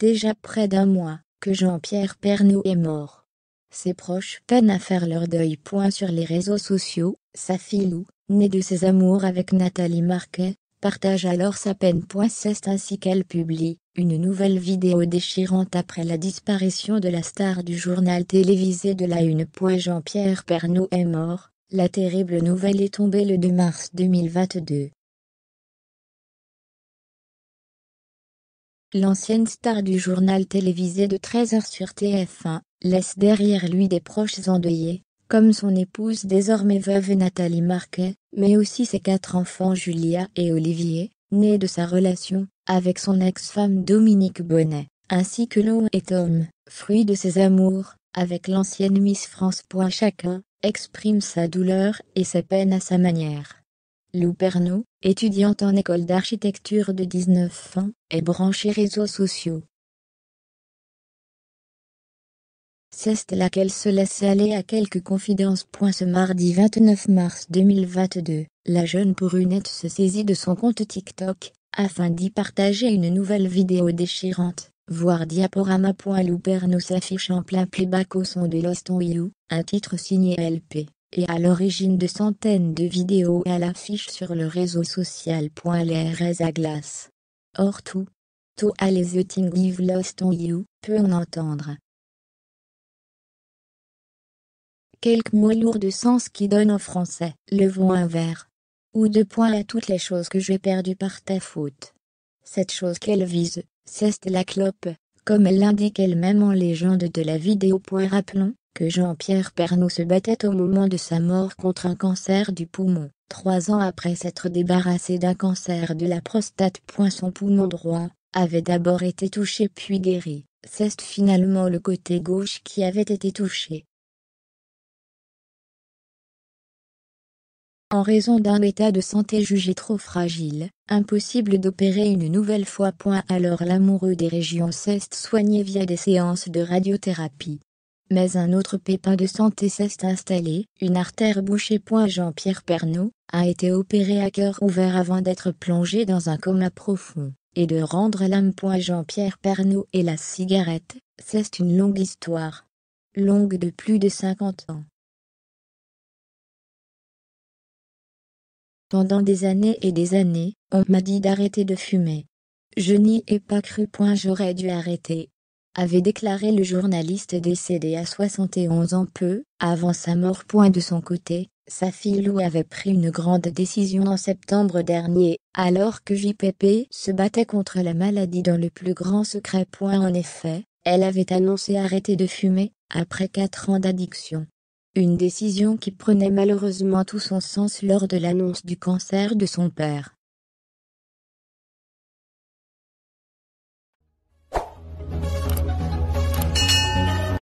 déjà près d'un mois que Jean-Pierre Pernaud est mort. Ses proches peinent à faire leur deuil. Point sur les réseaux sociaux, sa fille Lou, née de ses amours avec Nathalie Marquet, partage alors sa peine. C'est ainsi qu'elle publie une nouvelle vidéo déchirante après la disparition de la star du journal télévisé de la Une. Jean-Pierre Pernaud est mort. La terrible nouvelle est tombée le 2 mars 2022. L'ancienne star du journal télévisé de 13h sur TF1 laisse derrière lui des proches endeuillés, comme son épouse désormais veuve Nathalie Marquet, mais aussi ses quatre enfants Julia et Olivier, nés de sa relation avec son ex-femme Dominique Bonnet, ainsi que Lou et Tom, fruit de ses amours avec l'ancienne Miss France. Chacun exprime sa douleur et sa peine à sa manière. Lou étudiante en école d'architecture de 19 ans, est branchée réseaux sociaux. C'est laquelle qu'elle se laisse aller à quelques confidences. Ce mardi 29 mars 2022, la jeune brunette se saisit de son compte TikTok, afin d'y partager une nouvelle vidéo déchirante. Voir diaporama.lou s'affiche en plein playback au son de Lost on You, un titre signé LP. Et à l'origine de centaines de vidéos à l'affiche sur le réseau social. à glace. Or tout, tout à les the lost on you, peut en entendre. Quelques mots lourds de sens qui donnent en français le vent un verre. Ou deux points à toutes les choses que j'ai perdues par ta faute. Cette chose qu'elle vise, c'est la clope, comme elle l'indique elle-même en légende de la vidéo. Rappelons, Jean-Pierre Pernaud se battait au moment de sa mort contre un cancer du poumon. Trois ans après s'être débarrassé d'un cancer de la prostate, son poumon droit avait d'abord été touché puis guéri. C'est finalement le côté gauche qui avait été touché. en raison d'un état de santé jugé trop fragile, impossible d'opérer une nouvelle fois. Alors l'amoureux des régions s'est soigné via des séances de radiothérapie. Mais un autre pépin de santé s'est installé, une artère bouchée. Jean-Pierre Pernaud a été opéré à cœur ouvert avant d'être plongé dans un coma profond, et de rendre l'âme. Jean-Pierre Pernaud et la cigarette, c'est une longue histoire. Longue de plus de 50 ans. Pendant des années et des années, on m'a dit d'arrêter de fumer. Je n'y ai pas cru. J'aurais dû arrêter, avait déclaré le journaliste décédé à 71 ans peu avant sa mort. Point de son côté, sa fille Lou avait pris une grande décision en septembre dernier, alors que JPP se battait contre la maladie dans le plus grand secret. Point en effet, elle avait annoncé arrêter de fumer, après quatre ans d'addiction. Une décision qui prenait malheureusement tout son sens lors de l'annonce du cancer de son père.